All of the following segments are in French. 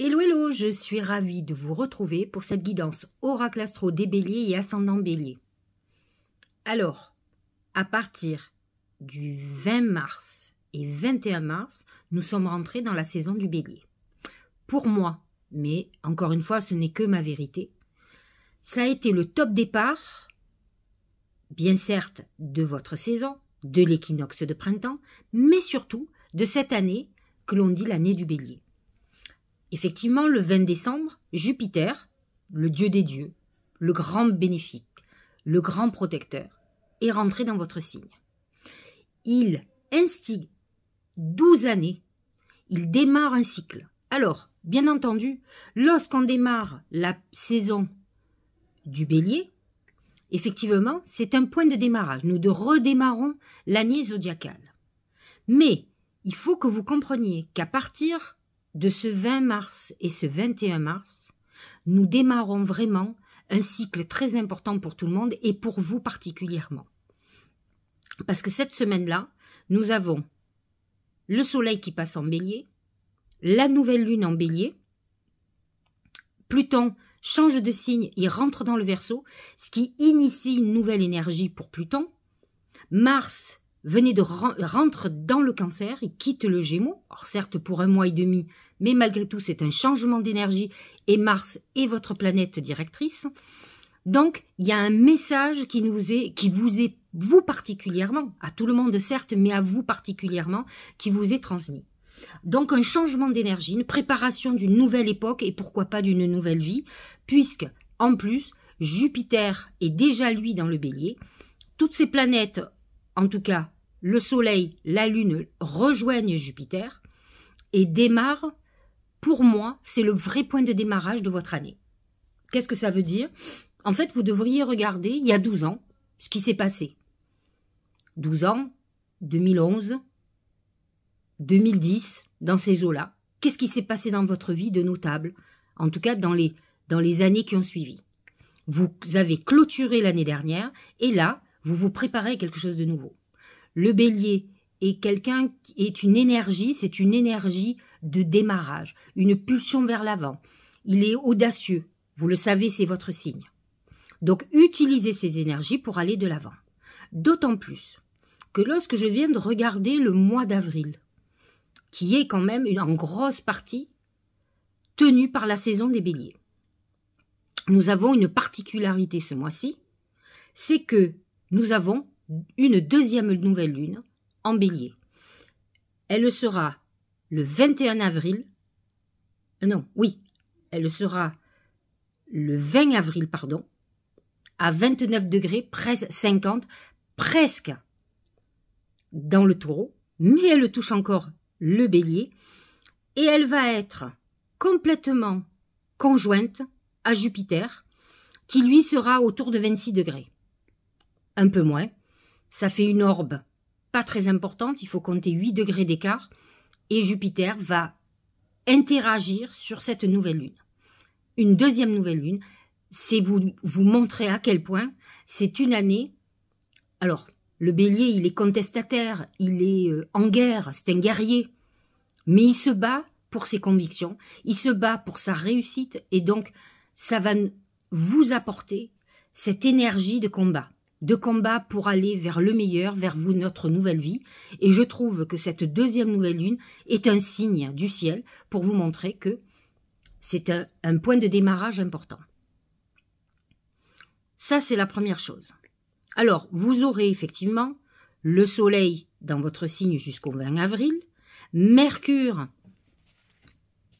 Hello hello, je suis ravie de vous retrouver pour cette guidance oracle astro des béliers et ascendant bélier. Alors, à partir du 20 mars et 21 mars, nous sommes rentrés dans la saison du bélier. Pour moi, mais encore une fois, ce n'est que ma vérité, ça a été le top départ, bien certes, de votre saison, de l'équinoxe de printemps, mais surtout de cette année que l'on dit l'année du bélier. Effectivement, le 20 décembre, Jupiter, le dieu des dieux, le grand bénéfique, le grand protecteur, est rentré dans votre signe. Il instigue 12 années, il démarre un cycle. Alors, bien entendu, lorsqu'on démarre la saison du bélier, effectivement, c'est un point de démarrage. Nous redémarrons l'année zodiacale. Mais il faut que vous compreniez qu'à partir de ce 20 mars et ce 21 mars, nous démarrons vraiment un cycle très important pour tout le monde et pour vous particulièrement. Parce que cette semaine-là, nous avons le Soleil qui passe en bélier, la nouvelle Lune en bélier, Pluton change de signe il rentre dans le verso, ce qui initie une nouvelle énergie pour Pluton, Mars venait de rentrer dans le cancer et quitte le Gémeaux, certes pour un mois et demi, mais malgré tout c'est un changement d'énergie et Mars est votre planète directrice. Donc il y a un message qui nous est, qui vous est vous particulièrement, à tout le monde certes, mais à vous particulièrement, qui vous est transmis. Donc un changement d'énergie, une préparation d'une nouvelle époque et pourquoi pas d'une nouvelle vie, puisque en plus Jupiter est déjà lui dans le bélier, toutes ces planètes en tout cas le Soleil, la Lune rejoignent Jupiter et démarrent, pour moi, c'est le vrai point de démarrage de votre année. Qu'est-ce que ça veut dire En fait, vous devriez regarder, il y a 12 ans, ce qui s'est passé. 12 ans, 2011, 2010, dans ces eaux-là. Qu'est-ce qui s'est passé dans votre vie de notable En tout cas, dans les, dans les années qui ont suivi. Vous avez clôturé l'année dernière et là, vous vous préparez à quelque chose de nouveau. Le bélier est quelqu'un est une énergie, c'est une énergie de démarrage, une pulsion vers l'avant. Il est audacieux. Vous le savez, c'est votre signe. Donc utilisez ces énergies pour aller de l'avant. D'autant plus que lorsque je viens de regarder le mois d'avril, qui est quand même en grosse partie tenue par la saison des béliers. Nous avons une particularité ce mois-ci, c'est que nous avons une deuxième nouvelle lune en bélier. Elle sera le 21 avril. Euh, non, oui, elle sera le 20 avril, pardon, à 29 degrés, presque 50, presque dans le taureau, mais elle touche encore le bélier, et elle va être complètement conjointe à Jupiter, qui lui sera autour de 26 degrés. Un peu moins, ça fait une orbe pas très importante, il faut compter 8 degrés d'écart, et Jupiter va interagir sur cette nouvelle lune. Une deuxième nouvelle lune, c'est vous, vous montrer à quel point c'est une année. Alors, le bélier, il est contestataire, il est euh, en guerre, c'est un guerrier, mais il se bat pour ses convictions, il se bat pour sa réussite, et donc ça va vous apporter cette énergie de combat de combat pour aller vers le meilleur, vers vous, notre nouvelle vie. Et je trouve que cette deuxième nouvelle lune est un signe du ciel pour vous montrer que c'est un, point de démarrage important. Ça, c'est la première chose. Alors, vous aurez effectivement le soleil dans votre signe jusqu'au 20 avril, Mercure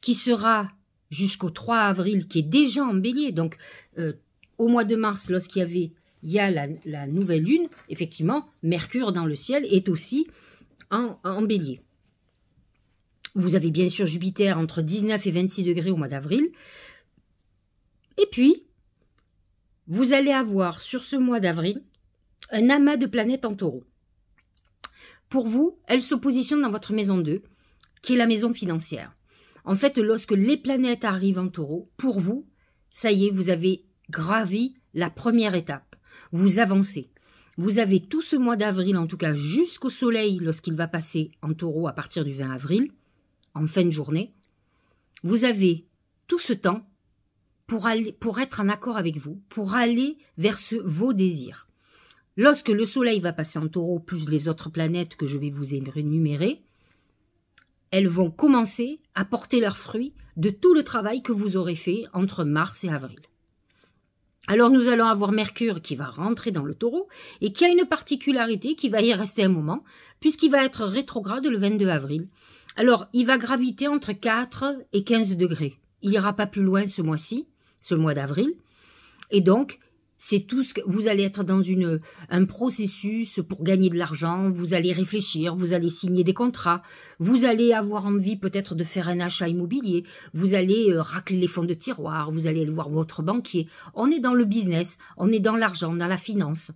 qui sera jusqu'au 3 avril, qui est déjà en bélier. Donc, euh, au mois de mars, lorsqu'il y avait il y a la, nouvelle lune, effectivement, Mercure dans le ciel est aussi en, en bélier. Vous avez bien sûr Jupiter entre 19 et 26 degrés au mois d'avril. Et puis, vous allez avoir sur ce mois d'avril un amas de planètes en taureau. Pour vous, elles se positionnent dans votre maison 2, qui est la maison financière. En fait, lorsque les planètes arrivent en taureau, pour vous, ça y est, vous avez gravi la première étape vous avancez. Vous avez tout ce mois d'avril, en tout cas jusqu'au soleil lorsqu'il va passer en taureau à partir du 20 avril, en fin de journée. Vous avez tout ce temps pour, aller, être en accord avec vous, pour aller vers vos désirs. Lorsque le soleil va passer en taureau, plus les autres planètes que je vais vous énumérer, elles vont commencer à porter leurs fruits de tout le travail que vous aurez fait entre mars et avril. Alors nous allons avoir Mercure qui va rentrer dans le taureau et qui a une particularité qui va y rester un moment puisqu'il va être rétrograde le 22 avril. Alors il va graviter entre 4 et 15 degrés. Il n'ira pas plus loin ce mois-ci, ce mois d'avril. Et donc c'est tout ce que vous allez être dans une un processus pour gagner de l'argent, vous allez réfléchir, vous allez signer des contrats, vous allez avoir envie peut-être de faire un achat immobilier, vous allez euh, racler les fonds de tiroir, vous allez aller voir votre banquier. On est dans le business, on est dans l'argent, dans la finance.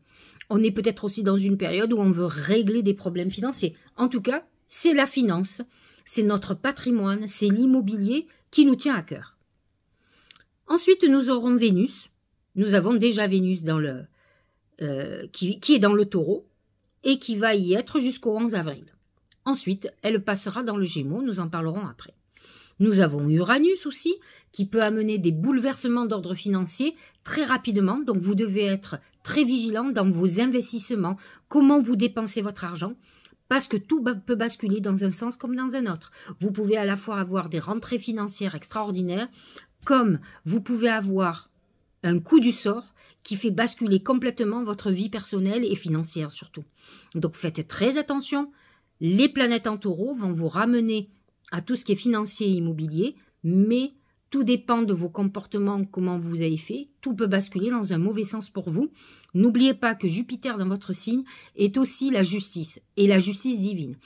On est peut-être aussi dans une période où on veut régler des problèmes financiers. En tout cas, c'est la finance, c'est notre patrimoine, c'est l'immobilier qui nous tient à cœur. Ensuite, nous aurons Vénus nous avons déjà Vénus dans le, euh, qui, qui, est dans le taureau et qui va y être jusqu'au 11 avril. Ensuite, elle passera dans le Gémeaux, nous en parlerons après. Nous avons Uranus aussi, qui peut amener des bouleversements d'ordre financier très rapidement, donc vous devez être très vigilant dans vos investissements, comment vous dépensez votre argent, parce que tout peut basculer dans un sens comme dans un autre. Vous pouvez à la fois avoir des rentrées financières extraordinaires, comme vous pouvez avoir un coup du sort qui fait basculer complètement votre vie personnelle et financière surtout. Donc faites très attention, les planètes en taureau vont vous ramener à tout ce qui est financier et immobilier, mais tout dépend de vos comportements, comment vous avez fait, tout peut basculer dans un mauvais sens pour vous. N'oubliez pas que Jupiter dans votre signe est aussi la justice, et la justice divine.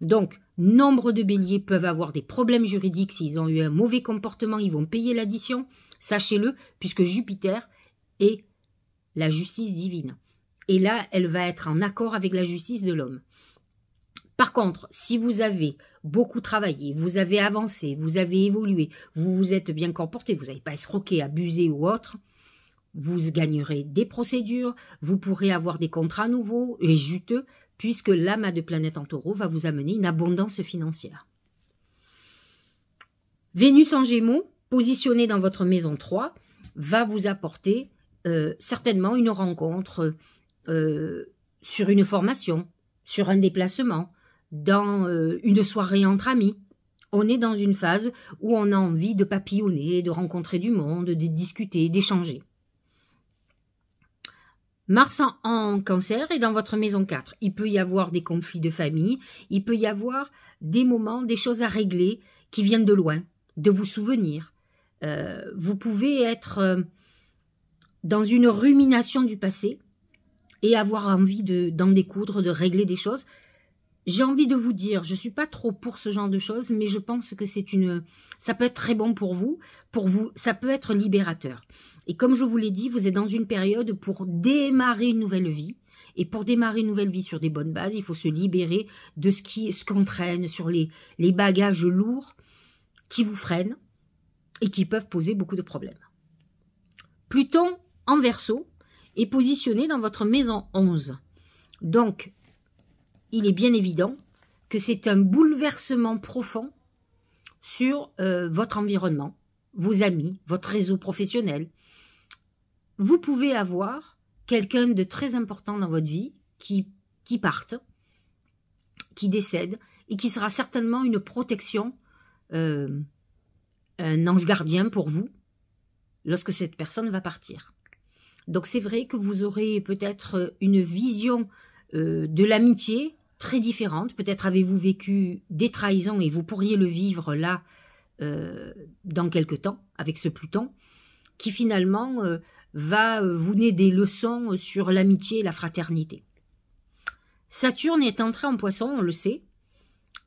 Donc, nombre de béliers peuvent avoir des problèmes juridiques s'ils ont eu un mauvais comportement, ils vont payer l'addition. Sachez-le, puisque Jupiter est la justice divine. Et là, elle va être en accord avec la justice de l'homme. Par contre, si vous avez beaucoup travaillé, vous avez avancé, vous avez évolué, vous vous êtes bien comporté, vous n'avez pas escroqué, abusé ou autre, vous gagnerez des procédures, vous pourrez avoir des contrats nouveaux et juteux, puisque l'âme de planète en taureau va vous amener une abondance financière. Vénus en gémeaux, positionné dans votre maison 3 va vous apporter euh, certainement une rencontre euh, sur une formation, sur un déplacement, dans euh, une soirée entre amis. On est dans une phase où on a envie de papillonner, de rencontrer du monde, de discuter, d'échanger. Mars en, cancer est dans votre maison 4. Il peut y avoir des conflits de famille, il peut y avoir des moments, des choses à régler qui viennent de loin, de vous souvenir, euh, vous pouvez être euh, dans une rumination du passé et avoir envie d'en découdre, de régler des choses. J'ai envie de vous dire, je ne suis pas trop pour ce genre de choses, mais je pense que c'est une, ça peut être très bon pour vous, pour vous, ça peut être libérateur. Et comme je vous l'ai dit, vous êtes dans une période pour démarrer une nouvelle vie. Et pour démarrer une nouvelle vie sur des bonnes bases, il faut se libérer de ce qui, ce qu'on traîne, sur les, les bagages lourds qui vous freinent et qui peuvent poser beaucoup de problèmes. Pluton en verso est positionné dans votre maison 11. Donc, il est bien évident que c'est un bouleversement profond sur euh, votre environnement, vos amis, votre réseau professionnel. Vous pouvez avoir quelqu'un de très important dans votre vie qui, qui parte, qui décède, et qui sera certainement une protection euh, un ange gardien pour vous lorsque cette personne va partir. Donc c'est vrai que vous aurez peut-être une vision euh, de l'amitié très différente. Peut-être avez-vous vécu des trahisons et vous pourriez le vivre là euh, dans quelque temps avec ce Pluton qui finalement euh, va vous donner des leçons sur l'amitié et la fraternité. Saturne est entré en poisson, on le sait.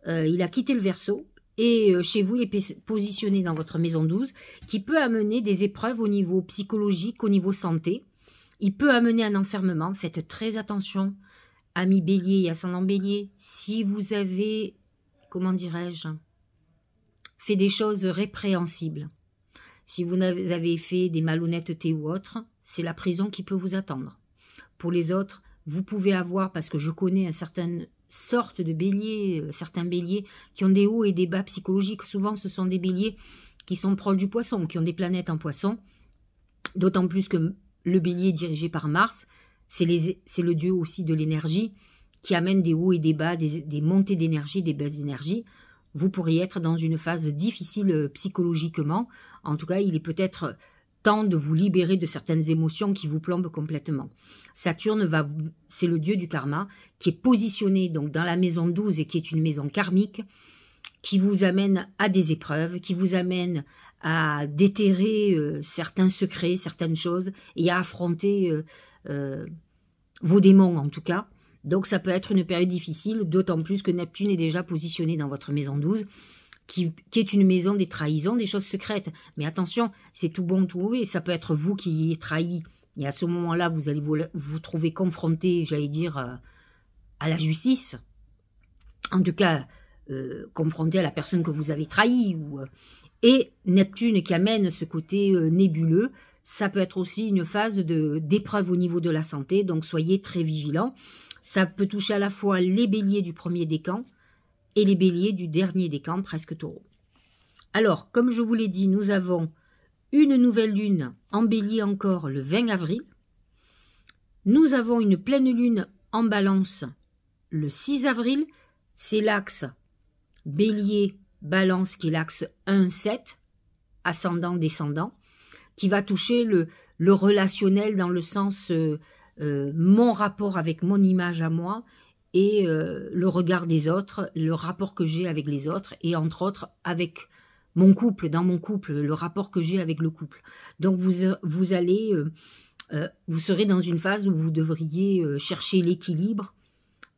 il a quitté le verso et euh, chez vous, il est positionné dans votre maison 12, qui peut amener des épreuves au niveau psychologique, au niveau santé. Il peut amener un enfermement. Faites très attention, amis bélier et ascendant bélier. Si vous avez, comment dirais-je, fait des choses répréhensibles, si vous avez fait des malhonnêtetés ou autres, c'est la prison qui peut vous attendre. Pour les autres, vous pouvez avoir, parce que je connais un certain sortes de béliers, euh, certains béliers qui ont des hauts et des bas psychologiques. Souvent, ce sont des béliers qui sont proches du poisson, qui ont des planètes en poisson. D'autant plus que le bélier dirigé par Mars, c'est le dieu aussi de l'énergie qui amène des hauts et des bas, des, des montées d'énergie, des baisses d'énergie. Vous pourriez être dans une phase difficile euh, psychologiquement. En tout cas, il est peut-être de vous libérer de certaines émotions qui vous plombent complètement. Saturne va, c'est le dieu du karma qui est positionné donc dans la maison 12 et qui est une maison karmique qui vous amène à des épreuves, qui vous amène à déterrer euh, certains secrets, certaines choses et à affronter euh, euh, vos démons en tout cas. Donc ça peut être une période difficile, d'autant plus que Neptune est déjà positionné dans votre maison 12 qui, est une maison des trahisons, des choses secrètes. Mais attention, c'est tout bon, tout mauvais. Ça peut être vous qui est trahi. Et à ce moment-là, vous allez vous, trouver confronté, j'allais dire, euh, à la justice. En tout cas, euh, confronté à la personne que vous avez trahi. Euh, et Neptune qui amène ce côté nébuleux, ça peut être aussi une phase d'épreuve au niveau de la santé, donc soyez très vigilants. Ça peut toucher à la fois les béliers du premier décan, et les béliers du dernier décan, presque taureau. Alors, comme je vous l'ai dit, nous avons une nouvelle lune en bélier encore le 20 avril. Nous avons une pleine lune en balance le 6 avril. C'est l'axe bélier-balance qui est l'axe 1-7, ascendant-descendant, qui va toucher le, le relationnel dans le sens euh, euh, mon rapport avec mon image à moi et euh, le regard des autres, le rapport que j'ai avec les autres et entre autres avec mon couple, dans mon couple, le rapport que j'ai avec le couple. Donc vous, euh, allez, euh, vous serez dans une phase où vous devriez chercher l'équilibre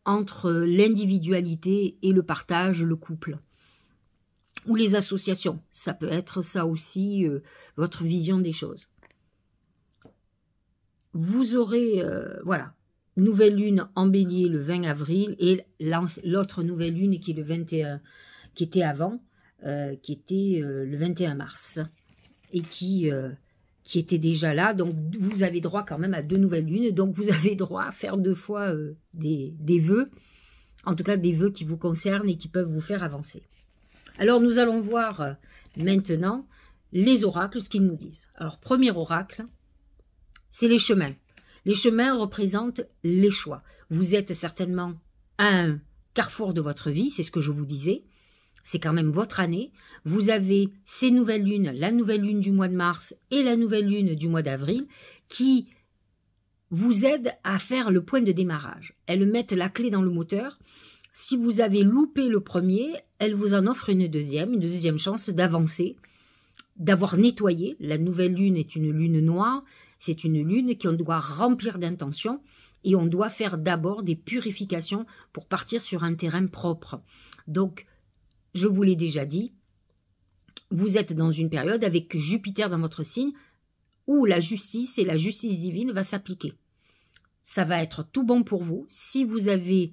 entre l'individualité et le partage, le couple. Ou les associations, ça peut être ça aussi votre vision des choses. Vous aurez, voilà, nouvelle lune en bélier le 20 avril et l'autre nouvelle lune qui le 21, qui était avant, euh, qui était euh, le 21 mars et qui, euh, qui était déjà là. Donc vous avez droit quand même à deux nouvelles lunes, donc vous avez droit à faire deux fois des, des vœux, en tout cas des vœux qui vous concernent et qui peuvent vous faire avancer. Alors nous allons voir maintenant les oracles, ce qu'ils nous disent. Alors premier oracle, c'est les chemins. Les chemins représentent les choix. Vous êtes certainement un carrefour de votre vie, c'est ce que je vous disais. C'est quand même votre année. Vous avez ces nouvelles lunes, la nouvelle lune du mois de mars et la nouvelle lune du mois d'avril, qui vous aident à faire le point de démarrage. Elles mettent la clé dans le moteur. Si vous avez loupé le premier, elles vous en offrent une deuxième, une deuxième chance d'avancer, d'avoir nettoyé. La nouvelle lune est une lune noire c'est une lune qu'on doit remplir d'intention et on doit faire d'abord des purifications pour partir sur un terrain propre. Donc, je vous l'ai déjà dit, vous êtes dans une période avec Jupiter dans votre signe où la justice et la justice divine va s'appliquer. Ça va être tout bon pour vous si vous avez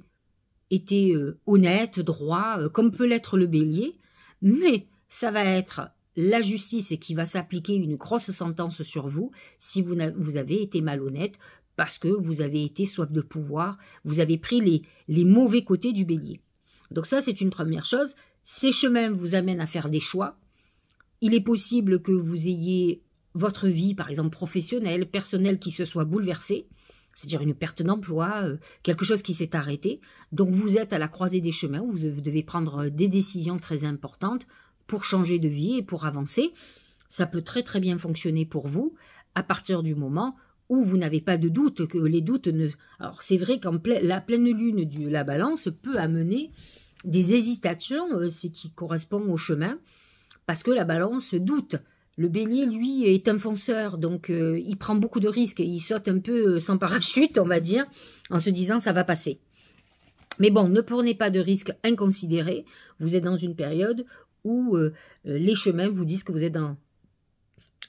été euh, honnête, droit, euh, comme peut l'être le bélier, mais ça va être la justice et qui va s'appliquer une grosse sentence sur vous si vous, avez été malhonnête parce que vous avez été soif de pouvoir, vous avez pris les, mauvais côtés du bélier. Donc ça, c'est une première chose. Ces chemins vous amènent à faire des choix. Il est possible que vous ayez votre vie, par exemple professionnelle, personnelle, qui se soit bouleversée, c'est-à-dire une perte d'emploi, euh, quelque chose qui s'est arrêté. Donc vous êtes à la croisée des chemins, vous devez prendre des décisions très importantes pour changer de vie et pour avancer. Ça peut très très bien fonctionner pour vous à partir du moment où vous n'avez pas de doute, que les doutes ne... Alors c'est vrai qu'en la pleine lune de la balance peut amener des hésitations, euh, ce qui correspond au chemin, parce que la balance doute. Le bélier, lui, est un fonceur, donc euh, il prend beaucoup de risques, il saute un peu euh, sans parachute, on va dire, en se disant ça va passer. Mais bon, ne prenez pas de risques inconsidérés, vous êtes dans une période où euh, euh, les chemins vous disent que vous êtes dans,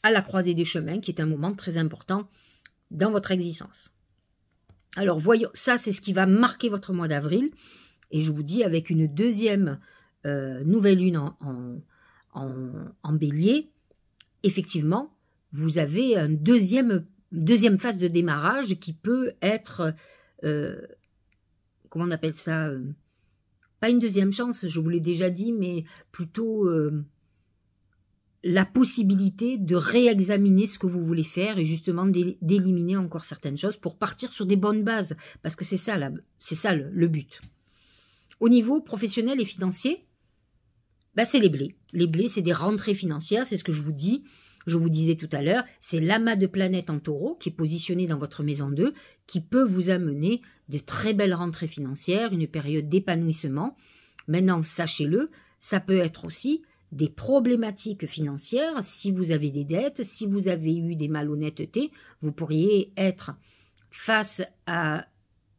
à la croisée des chemins, qui est un moment très important dans votre existence. Alors voyons, ça c'est ce qui va marquer votre mois d'avril, et je vous dis avec une deuxième euh, nouvelle lune en, en, bélier, effectivement, vous avez une deuxième, deuxième phase de démarrage qui peut être, comment on appelle ça, pas une deuxième chance, je vous l'ai déjà dit, mais plutôt euh, la possibilité de réexaminer ce que vous voulez faire et justement d'éliminer encore certaines choses pour partir sur des bonnes bases, parce que c'est ça, c'est ça le, le, but. Au niveau professionnel et financier, bah c'est les blés. Les blés, c'est des rentrées financières, c'est ce que je vous dis je vous disais tout à l'heure, c'est l'amas de planètes en taureau qui est positionné dans votre maison 2 qui peut vous amener de très belles rentrées financières, une période d'épanouissement. Maintenant, sachez-le, ça peut être aussi des problématiques financières. Si vous avez des dettes, si vous avez eu des malhonnêtetés, vous pourriez être face à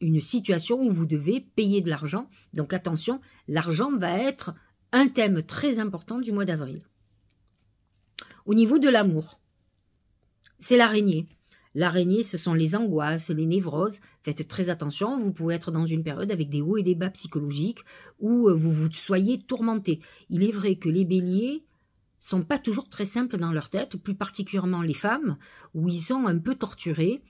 une situation où vous devez payer de l'argent. Donc attention, l'argent va être un thème très important du mois d'avril. Au niveau de l'amour, c'est l'araignée. L'araignée, ce sont les angoisses, les névroses. Faites très attention, vous pouvez être dans une période avec des hauts et des bas psychologiques où euh, vous vous soyez tourmenté. Il est vrai que les béliers sont pas toujours très simples dans leur tête, plus particulièrement les femmes, où ils sont un peu torturés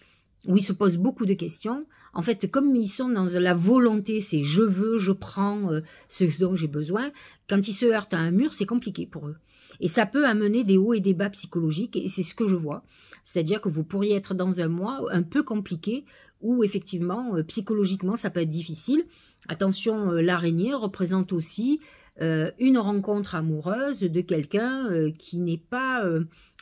où ils se posent beaucoup de questions. En fait, comme ils sont dans la volonté, c'est je veux, je prends euh, ce dont j'ai besoin, quand ils se heurtent à un mur, c'est compliqué pour eux. Et ça peut amener des hauts et des bas psychologiques, et c'est ce que je vois. C'est-à-dire que vous pourriez être dans un mois un peu compliqué, où effectivement, euh, psychologiquement, ça peut être difficile. Attention, euh, l'araignée représente aussi une rencontre amoureuse de quelqu'un qui n'est pas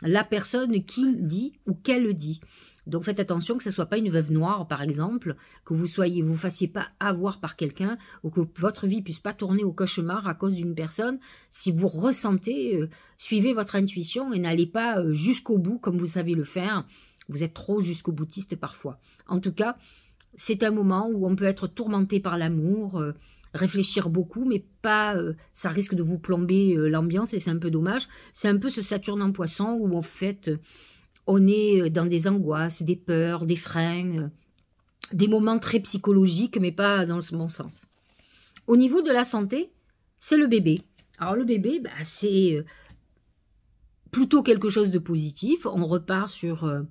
la personne qu'il dit ou qu'elle dit. Donc faites attention que ce ne soit pas une veuve noire, par exemple, que vous soyez, vous fassiez pas avoir par quelqu'un, ou que votre vie puisse pas tourner au cauchemar à cause d'une personne. Si vous ressentez, euh, suivez votre intuition et n'allez pas euh, jusqu'au bout comme vous savez le faire. Vous êtes trop jusqu'au boutiste parfois. En tout cas, c'est un moment où on peut être tourmenté par l'amour, euh, réfléchir beaucoup, mais pas. ça risque de vous plomber l'ambiance et c'est un peu dommage. C'est un peu ce Saturne en poisson où en fait on est euh, dans des angoisses, des peurs, des freins, euh, des moments très psychologiques, mais pas dans le bon sens. Au niveau de la santé, c'est le bébé. Alors le bébé, bah, c'est euh, plutôt quelque chose de positif. On repart sur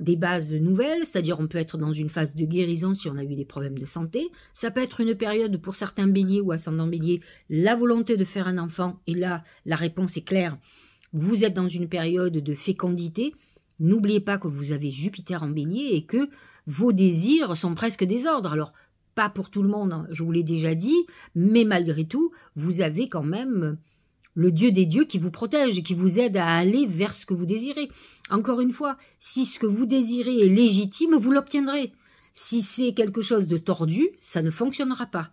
des bases nouvelles, c'est-à-dire on peut être dans une phase de guérison si on a eu des problèmes de santé. Ça peut être une période pour certains béliers ou ascendants béliers, la volonté de faire un enfant, et là la réponse est claire, vous êtes dans une période de fécondité, N'oubliez pas que vous avez Jupiter en bélier et que vos désirs sont presque des ordres. Alors, pas pour tout le monde, hein, je vous l'ai déjà dit, mais malgré tout, vous avez quand même euh, le Dieu des dieux qui vous protège et qui vous aide à aller vers ce que vous désirez. Encore une fois, si ce que vous désirez est légitime, vous l'obtiendrez. Si c'est quelque chose de tordu, ça ne fonctionnera pas.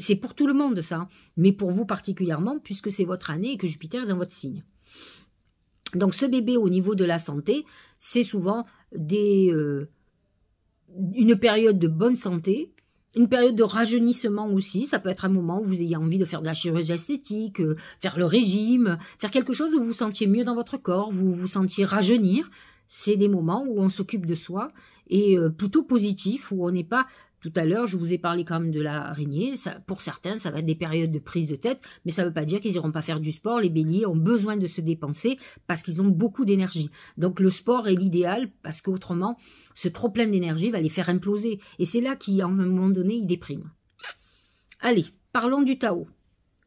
c'est pour tout le monde ça, hein, mais pour vous particulièrement puisque c'est votre année et que Jupiter est dans votre signe. Donc ce bébé au niveau de la santé, c'est souvent des, euh, une période de bonne santé, une période de rajeunissement aussi. Ça peut être un moment où vous ayez envie de faire de la chirurgie esthétique, euh, faire le régime, faire quelque chose où vous vous sentiez mieux dans votre corps, vous vous sentiez rajeunir. C'est des moments où on s'occupe de soi et euh, plutôt positif, où on n'est pas tout à l'heure, je vous ai parlé quand même de l'araignée. Ça, pour certains, ça va être des périodes de prise de tête, mais ça ne veut pas dire qu'ils n'iront pas faire du sport. Les béliers ont besoin de se dépenser parce qu'ils ont beaucoup d'énergie. Donc le sport est l'idéal parce qu'autrement, ce trop plein d'énergie va les faire imploser. Et c'est là qu'à un moment donné, ils dépriment. Allez, parlons du Tao.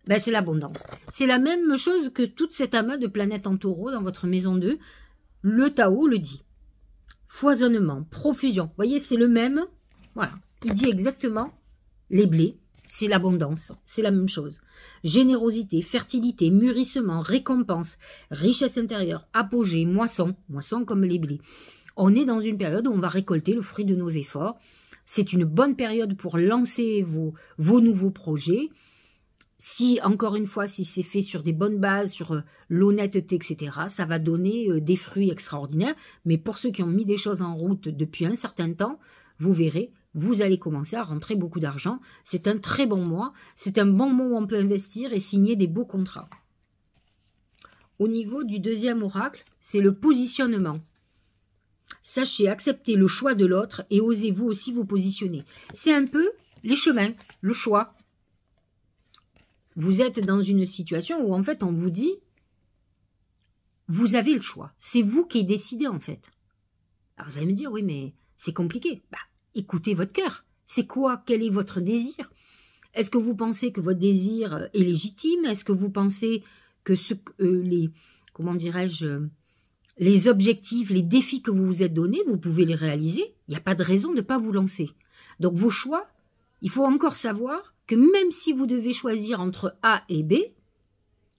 Ben, c'est l'abondance. C'est la même chose que toute cette amas de planètes en taureau dans votre maison 2. Le Tao le dit. Foisonnement, profusion. Vous voyez, c'est le même. Voilà il dit exactement les blés, c'est l'abondance, c'est la même chose. Générosité, fertilité, mûrissement, récompense, richesse intérieure, apogée, moisson, moisson comme les blés. On est dans une période où on va récolter le fruit de nos efforts. C'est une bonne période pour lancer vos, vos nouveaux projets. Si, encore une fois, si c'est fait sur des bonnes bases, sur euh, l'honnêteté, etc., ça va donner euh, des fruits extraordinaires. Mais pour ceux qui ont mis des choses en route depuis un certain temps, vous verrez, vous allez commencer à rentrer beaucoup d'argent. C'est un très bon mois. C'est un bon mois où on peut investir et signer des beaux contrats. Au niveau du deuxième oracle, c'est le positionnement. Sachez accepter le choix de l'autre et osez vous aussi vous positionner. C'est un peu les chemins, le choix. Vous êtes dans une situation où en fait on vous dit vous avez le choix. C'est vous qui décidez en fait. Alors vous allez me dire oui mais c'est compliqué. Bah, Écoutez votre cœur. C'est quoi Quel est votre désir Est-ce que vous pensez que votre désir euh, est légitime Est-ce que vous pensez que ce, euh, les comment dirais-je euh, les objectifs, les défis que vous vous êtes donnés, vous pouvez les réaliser. Il n'y a pas de raison de ne pas vous lancer. Donc vos choix, il faut encore savoir que même si vous devez choisir entre A et B,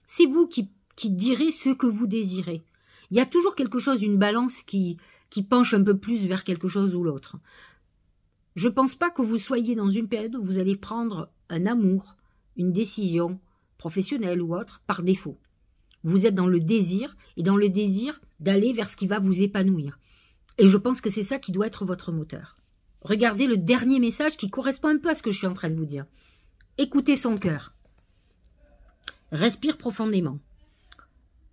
c'est vous qui, direz ce que vous désirez. Il y a toujours quelque chose, une balance qui, qui penche un peu plus vers quelque chose ou l'autre. Je ne pense pas que vous soyez dans une période où vous allez prendre un amour, une décision professionnelle ou autre par défaut. Vous êtes dans le désir et dans le désir d'aller vers ce qui va vous épanouir. Et je pense que c'est ça qui doit être votre moteur. Regardez le dernier message qui correspond un peu à ce que je suis en train de vous dire. Écoutez son cœur. Respire profondément.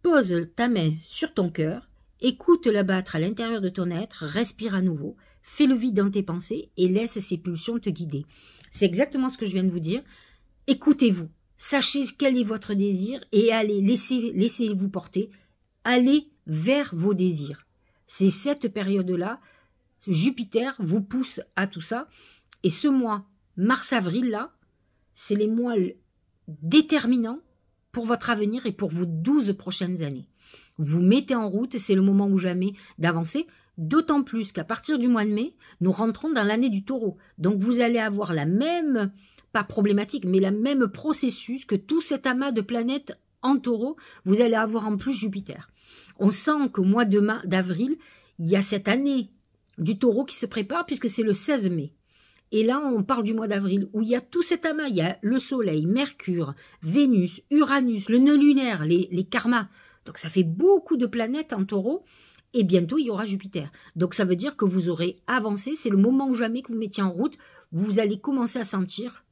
Pose ta main sur ton cœur, écoute la battre à l'intérieur de ton être, respire à nouveau Fais le vide dans tes pensées et laisse ces pulsions te guider. C'est exactement ce que je viens de vous dire. Écoutez-vous. Sachez quel est votre désir et allez, laissez-vous porter. Allez vers vos désirs. C'est cette période-là, Jupiter vous pousse à tout ça. Et ce mois, mars-avril-là, c'est les mois déterminants pour votre avenir et pour vos douze prochaines années. Vous mettez en route, c'est le moment ou jamais d'avancer. D'autant plus qu'à partir du mois de mai, nous rentrons dans l'année du taureau. Donc vous allez avoir la même, pas problématique, mais la même processus que tout cet amas de planètes en taureau. Vous allez avoir en plus Jupiter. On sent qu'au mois d'avril, il y a cette année du taureau qui se prépare puisque c'est le 16 mai. Et là, on parle du mois d'avril où il y a tout cet amas. Il y a le Soleil, Mercure, Vénus, Uranus, le nœud lunaire, les, les karmas. Donc ça fait beaucoup de planètes en taureau et bientôt il y aura Jupiter. Donc ça veut dire que vous aurez avancé, c'est le moment ou jamais que vous mettiez en route, vous allez commencer à sentir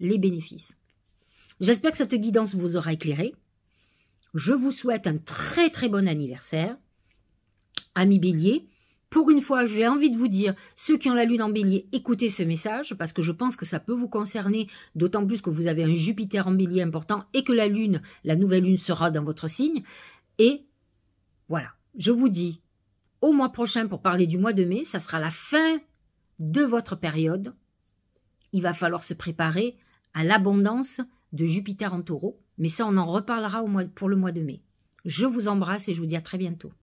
les bénéfices. J'espère que cette guidance vous aura éclairé. Je vous souhaite un très très bon anniversaire. Ami Bélier, pour une fois, j'ai envie de vous dire, ceux qui ont la lune en bélier, écoutez ce message, parce que je pense que ça peut vous concerner, d'autant plus que vous avez un Jupiter en bélier important et que la lune, la nouvelle lune sera dans votre signe. Et voilà, je vous dis au mois prochain pour parler du mois de mai. Ça sera la fin de votre période. Il va falloir se préparer à l'abondance de Jupiter en taureau. Mais ça, on en reparlera pour le mois de mai. Je vous embrasse et je vous dis à très bientôt.